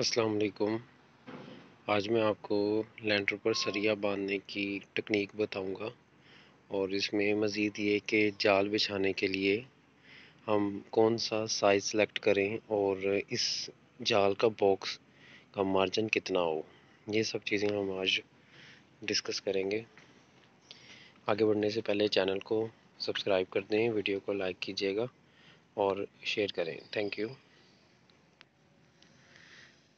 अस्सलाम वालेकुम आज मैं आपको लेंटर पर सरिया बांधने की टेक्निक बताऊंगा और इसमें मज़ीद ये कि जाल बिछाने के लिए हम कौन सा साइज़ सेलेक्ट करें और इस जाल का बॉक्स का मार्जिन कितना हो ये सब चीज़ें हम आज डिस्कस करेंगे आगे बढ़ने से पहले चैनल को सब्सक्राइब कर दें वीडियो को लाइक कीजिएगा और शेयर करें थैंक यू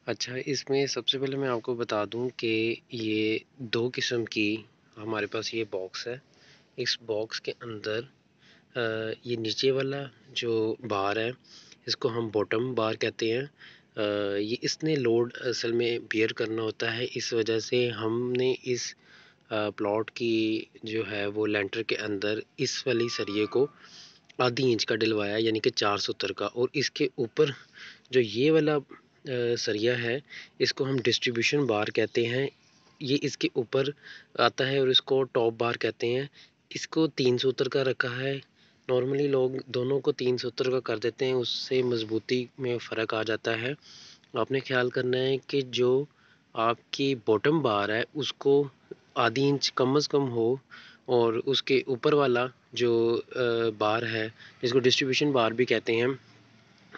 अच्छा इसमें सबसे पहले मैं आपको बता दूं कि ये दो किस्म की हमारे पास ये बॉक्स है इस बॉक्स के अंदर आ, ये नीचे वाला जो बार है इसको हम बॉटम बार कहते हैं आ, ये इसने लोड असल में बियर करना होता है इस वजह से हमने इस प्लॉट की जो है वो लेंटर के अंदर इस वाली सरिये को आधी इंच का डलवाया यानी कि चार सौ का और इसके ऊपर जो ये वाला सरिया है इसको हम डिस्ट्रीब्यूशन बार कहते हैं ये इसके ऊपर आता है और इसको टॉप बार कहते हैं इसको तीन सूत्र का रखा है नॉर्मली लोग दोनों को तीन सूत्र का कर देते हैं उससे मजबूती में फ़र्क आ जाता है आपने ख्याल करना है कि जो आपकी बॉटम बार है उसको आधी इंच कम अज़ कम हो और उसके ऊपर वाला जो बार है जिसको डिस्ट्रीब्यूशन बार भी कहते हैं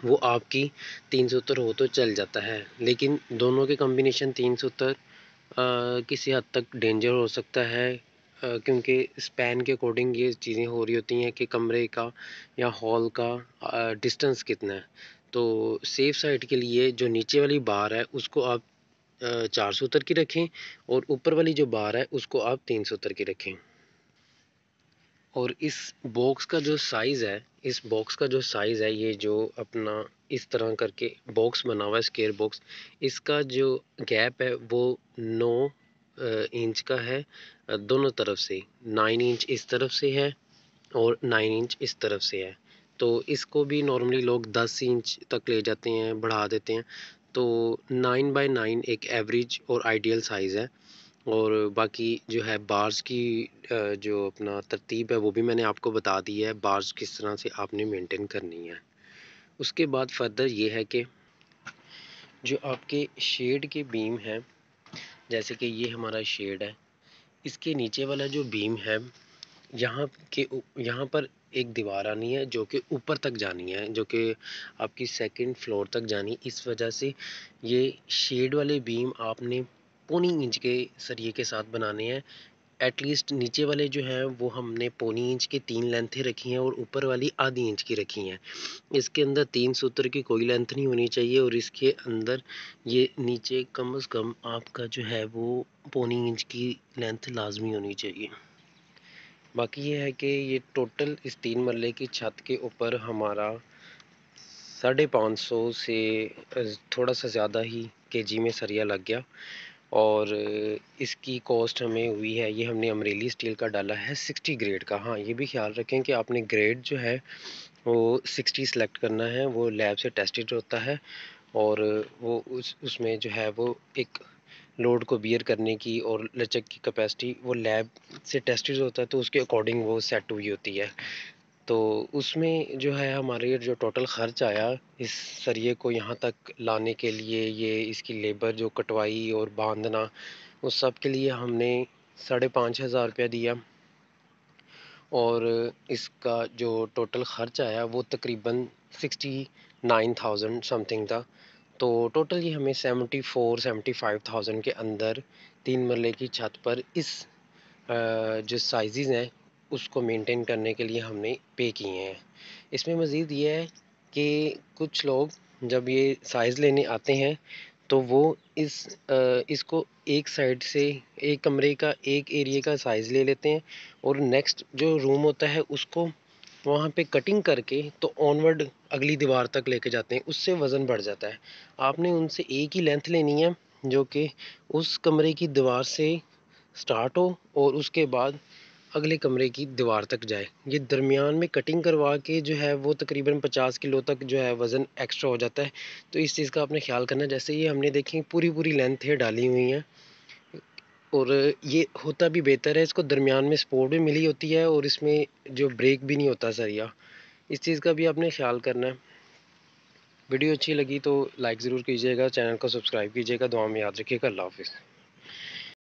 वो आपकी तीन उत्तर हो तो चल जाता है लेकिन दोनों के कम्बिनेशन तीन सूत्र किसी हद तक डेंजर हो सकता है क्योंकि स्पैन के अकॉर्डिंग ये चीज़ें हो रही होती हैं कि कमरे का या हॉल का डिस्टेंस कितना है तो सेफ साइड के लिए जो नीचे वाली बार है उसको आप चार सूत्र की रखें और ऊपर वाली जो बार है उसको आप तीन सूत्र की रखें और इस बॉक्स का जो साइज़ है इस बॉक्स का जो साइज़ है ये जो अपना इस तरह करके बॉक्स बना हुआ है स्केयर बॉक्स इसका जो गैप है वो नौ इंच का है दोनों तरफ से नाइन इंच इस तरफ से है और नाइन इंच इस तरफ से है तो इसको भी नॉर्मली लोग दस इंच तक ले जाते हैं बढ़ा देते हैं तो नाइन बाय नाइन एक एवरेज और आइडियल साइज़ है और बाकी जो है बार्स की जो अपना तरतीब है वो भी मैंने आपको बता दी है बार्स किस तरह से आपने मेंटेन करनी है उसके बाद फर्दर ये है कि जो आपके शेड के बीम हैं जैसे कि ये हमारा शेड है इसके नीचे वाला जो बीम है यहाँ के यहाँ पर एक दीवार आनी है जो कि ऊपर तक जानी है जो कि आपकी सेकंड फ्लोर तक जानी इस वजह से ये शेड वाले बीम आपने पौनी इंच के सरिए के साथ बनाने हैं एटलीस्ट नीचे वाले जो हैं वो हमने पौनी इंच की तीन लेंथें रखी हैं और ऊपर वाली आधी इंच की रखी हैं इसके अंदर तीन सूत्र की कोई लेंथ नहीं होनी चाहिए और इसके अंदर ये नीचे कम से कम आपका जो है वो पौनी इंच की लेंथ लाजमी होनी चाहिए बाकी ये है कि ये टोटल इस तीन मरले की छत के ऊपर हमारा साढ़े पाँच सौ से थोड़ा सा ज़्यादा ही के जी में सरिया लग गया और इसकी कॉस्ट हमें हुई है ये हमने अमरेली स्टील का डाला है सिक्सटी ग्रेड का हाँ ये भी ख्याल रखें कि आपने ग्रेड जो है वो सिक्सटी सेलेक्ट करना है वो लैब से टेस्टेड होता है और वो उस उसमें जो है वो एक लोड को बियर करने की और लचक की कैपेसिटी वो लैब से टेस्टेड होता है तो उसके अकॉर्डिंग वो सेट हुई होती है तो उसमें जो है हमारे जो टोटल ख़र्च आया इस सरिये को यहाँ तक लाने के लिए ये इसकी लेबर जो कटवाई और बांधना उस सब के लिए हमने साढ़े पाँच हज़ार रुपया दिया और इसका जो टोटल ख़र्च आया वो तकरीबन सिक्सटी नाइन थाउजेंड समथिंग था तो टोटल ये हमें seventy four seventy five thousand के अंदर तीन मरले की छत पर इस जो साइज़ हैं उसको मेंटेन करने के लिए हमने पे किए हैं इसमें मज़ीद ये है कि कुछ लोग जब ये साइज़ लेने आते हैं तो वो इस इसको एक साइड से एक कमरे का एक एरिए का साइज़ ले लेते हैं और नेक्स्ट जो रूम होता है उसको वहाँ पे कटिंग करके तो ऑनवर्ड अगली दीवार तक लेके जाते हैं उससे वज़न बढ़ जाता है आपने उनसे एक ही लेंथ लेनी है जो कि उस कमरे की दीवार से स्टार्ट हो और उसके बाद अगले कमरे की दीवार तक जाए ये दरमियान में कटिंग करवा के जो है वो तकरीबन पचास किलो तक जो है वज़न एक्स्ट्रा हो जाता है तो इस चीज़ का आपने ख्याल करना जैसे ये हमने देखी पूरी पूरी लेंथ है डाली हुई हैं और ये होता भी बेहतर है इसको दरमियान में सपोर्ट भी मिली होती है और इसमें जो ब्रेक भी नहीं होता सरिया इस चीज़ का भी आपने ख्याल करना है वीडियो अच्छी लगी तो लाइक ज़रूर कीजिएगा चैनल को सब्सक्राइब कीजिएगा दुआ में याद रखिएगा अल्लाह हाफिज़